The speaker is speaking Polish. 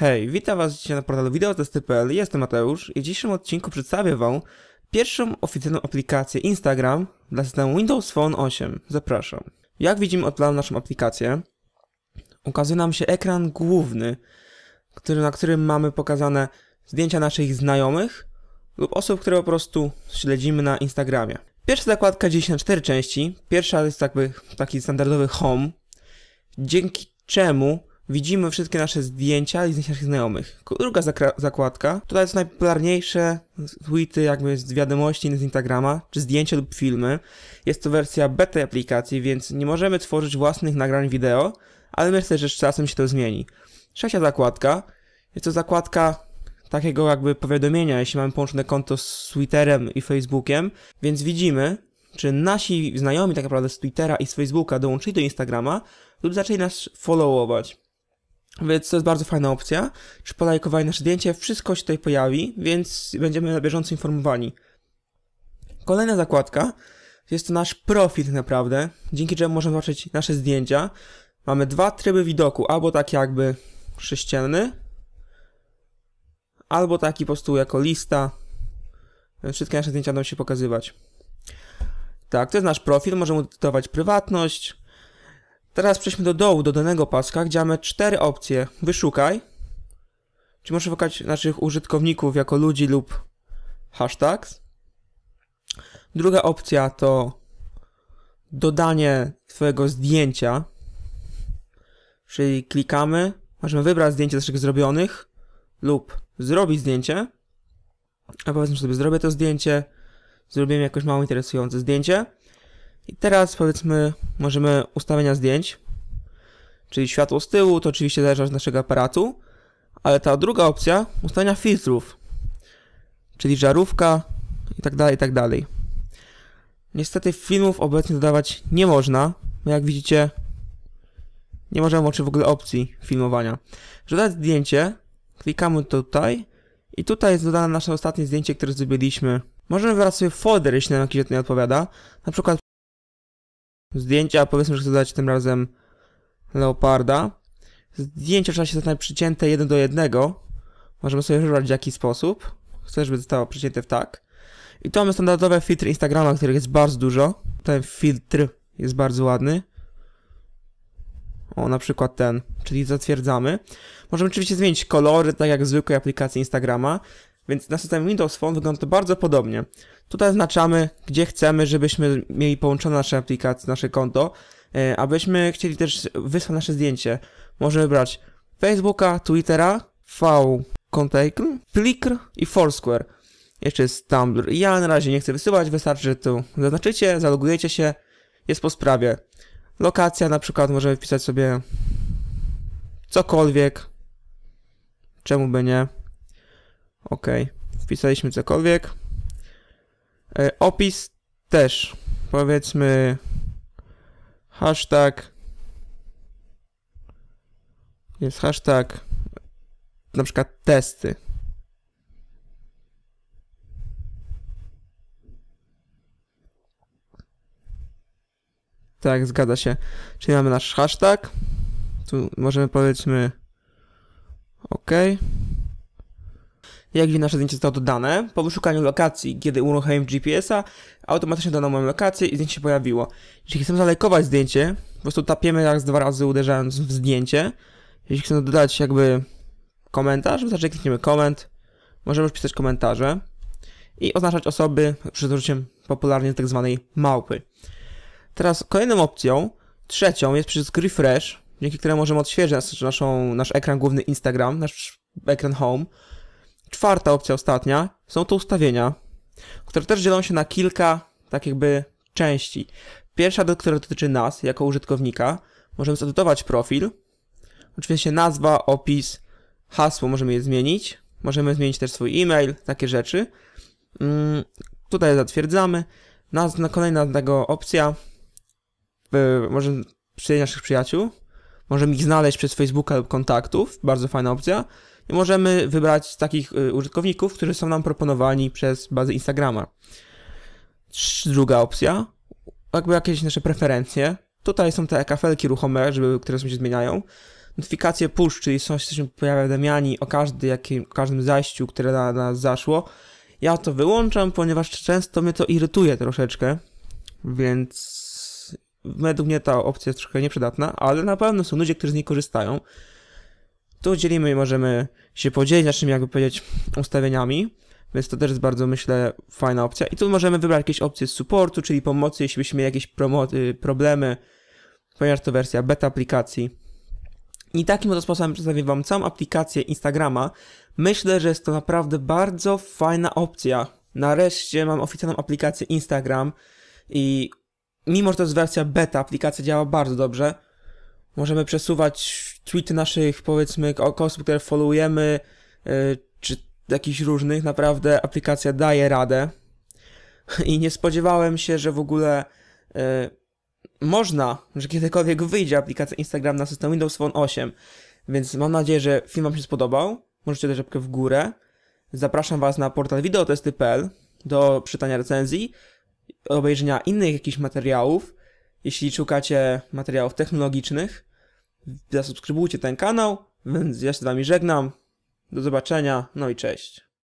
Hej, witam was dzisiaj na portalu wideotesty.pl, jestem Mateusz i w dzisiejszym odcinku przedstawię wam pierwszą oficjalną aplikację Instagram dla systemu Windows Phone 8. Zapraszam. Jak widzimy, odpalamy naszą aplikację. Ukazuje nam się ekran główny, który, na którym mamy pokazane zdjęcia naszych znajomych lub osób, które po prostu śledzimy na Instagramie. Pierwsza zakładka dzieli się na cztery części. Pierwsza jest jakby taki standardowy home, dzięki czemu widzimy wszystkie nasze zdjęcia i zdjęcia naszych znajomych. Druga zakładka, tutaj są najpopularniejsze tweety jakby z wiadomości z Instagrama, czy zdjęcia lub filmy. Jest to wersja beta aplikacji, więc nie możemy tworzyć własnych nagrań wideo, ale myślę, że z czasem się to zmieni. Trzecia zakładka, jest to zakładka takiego jakby powiadomienia, jeśli mamy połączone konto z Twitterem i Facebookiem, więc widzimy, czy nasi znajomi tak naprawdę z Twittera i z Facebooka dołączyli do Instagrama lub zaczęli nas followować. Więc to jest bardzo fajna opcja. Czy polajkowali nasze zdjęcie, wszystko się tutaj pojawi, więc będziemy na bieżąco informowani. Kolejna zakładka jest to nasz profil tak naprawdę, dzięki czemu możemy zobaczyć nasze zdjęcia. Mamy dwa tryby widoku, albo taki jakby sześcienny, albo taki po prostu jako lista. Wszystkie nasze zdjęcia będą się pokazywać. Tak, to jest nasz profil, możemy edytować prywatność, Teraz przejdźmy do dołu, do danego paska, gdzie mamy cztery opcje. Wyszukaj, Czy możesz szukać naszych użytkowników jako ludzi lub hashtags. Druga opcja to dodanie swojego zdjęcia, czyli klikamy, możemy wybrać zdjęcie z naszych zrobionych lub zrobić zdjęcie. A powiedzmy, sobie zrobię to zdjęcie, zrobimy jakoś mało interesujące zdjęcie i teraz powiedzmy możemy ustawienia zdjęć, czyli światło z tyłu, to oczywiście zależy od naszego aparatu, ale ta druga opcja ustawienia filtrów, czyli żarówka i tak dalej, i tak dalej. Niestety filmów obecnie dodawać nie można, jak widzicie nie możemy włączyć w ogóle opcji filmowania. Żeby dodać zdjęcie, klikamy tutaj i tutaj jest dodane nasze ostatnie zdjęcie, które zrobiliśmy. Możemy wybrać sobie folder, jeśli nam jakiś nie odpowiada, na przykład zdjęcia. Powiedzmy, że chcę dać tym razem leoparda. Zdjęcia trzeba się zostać przycięte 1 do jednego. Możemy sobie wybrać w jaki sposób. Chcę, żeby zostało przycięte w tak. I to mamy standardowe filtry Instagrama, których jest bardzo dużo. Ten filtr jest bardzo ładny. O, na przykład ten, czyli zatwierdzamy. Możemy oczywiście zmienić kolory, tak jak w zwykłej aplikacji Instagrama. Więc na systemie Windows Phone wygląda to bardzo podobnie. Tutaj zaznaczamy, gdzie chcemy, żebyśmy mieli połączone nasze aplikacje, nasze konto, e, abyśmy chcieli też wysłać nasze zdjęcie. Możemy wybrać Facebooka, Twittera, V Contact, Flickr i Foursquare. Jeszcze jest Tumblr. Ja na razie nie chcę wysyłać, wystarczy, że tu zaznaczycie, zalogujecie się, jest po sprawie. Lokacja na przykład możemy wpisać sobie cokolwiek. Czemu by nie? Ok, wpisaliśmy cokolwiek. E, opis też. Powiedzmy hashtag jest hashtag na przykład testy. Tak, zgadza się. Czyli mamy nasz hashtag. Tu możemy powiedzmy OK. Jak widzimy, nasze zdjęcie zostało dodane. Po wyszukaniu lokacji, kiedy uruchomiłem GPS-a, automatycznie dano moją lokację i zdjęcie się pojawiło. Jeśli chcemy zalajkować zdjęcie, po prostu tapiemy raz, dwa razy uderzając w zdjęcie. Jeśli chcemy dodać jakby komentarz, wystarczy klikniemy koment. Możemy już pisać komentarze i oznaczać osoby przed użyciem popularnie tak zwanej małpy. Teraz kolejną opcją, trzecią jest przycisk refresh, dzięki któremu możemy odświeżyć nasz, naszą, nasz ekran główny Instagram, nasz ekran home. Czwarta opcja, ostatnia, są to ustawienia, które też dzielą się na kilka, tak jakby, części. Pierwsza, która dotyczy nas, jako użytkownika, możemy zedytować profil. Oczywiście nazwa, opis, hasło możemy je zmienić. Możemy zmienić też swój e-mail, takie rzeczy. Mm, tutaj zatwierdzamy. Naz- kolejna tego opcja. Yy, możemy przyjść naszych przyjaciół. Możemy ich znaleźć przez Facebooka lub kontaktów. Bardzo fajna opcja możemy wybrać takich y, użytkowników, którzy są nam proponowani przez bazę Instagrama. Druga opcja, jakby jakieś nasze preferencje. Tutaj są te kafelki ruchome, żeby, które się zmieniają. Notyfikacje push, czyli są co się pojawia damiani o, każdy, jakim, o każdym zajściu, które na nas zaszło. Ja to wyłączam, ponieważ często mnie to irytuje troszeczkę, więc według mnie ta opcja jest trochę nieprzydatna, ale na pewno są ludzie, którzy z niej korzystają. Tu dzielimy i możemy się podzielić naszymi, jakby powiedzieć, ustawieniami. Więc to też jest bardzo, myślę, fajna opcja. I tu możemy wybrać jakieś opcje z supportu, czyli pomocy, jeśli byśmy mieli jakieś problemy, ponieważ to wersja beta aplikacji. I takim oto sposobem przedstawię Wam całą aplikację Instagrama. Myślę, że jest to naprawdę bardzo fajna opcja. Nareszcie mam oficjalną aplikację Instagram i mimo, że to jest wersja beta, aplikacja działa bardzo dobrze. Możemy przesuwać tweety naszych, powiedzmy, osób, które followujemy, y, czy jakichś różnych, naprawdę aplikacja daje radę. I nie spodziewałem się, że w ogóle y, można, że kiedykolwiek wyjdzie aplikacja Instagram na system Windows Phone 8. Więc mam nadzieję, że film Wam się spodobał. Możecie dać łapkę w górę. Zapraszam Was na portal wideotesty.pl do czytania recenzji, obejrzenia innych jakichś materiałów. Jeśli szukacie materiałów technologicznych, zasubskrybujcie ten kanał, więc ja się z wami żegnam, do zobaczenia, no i cześć.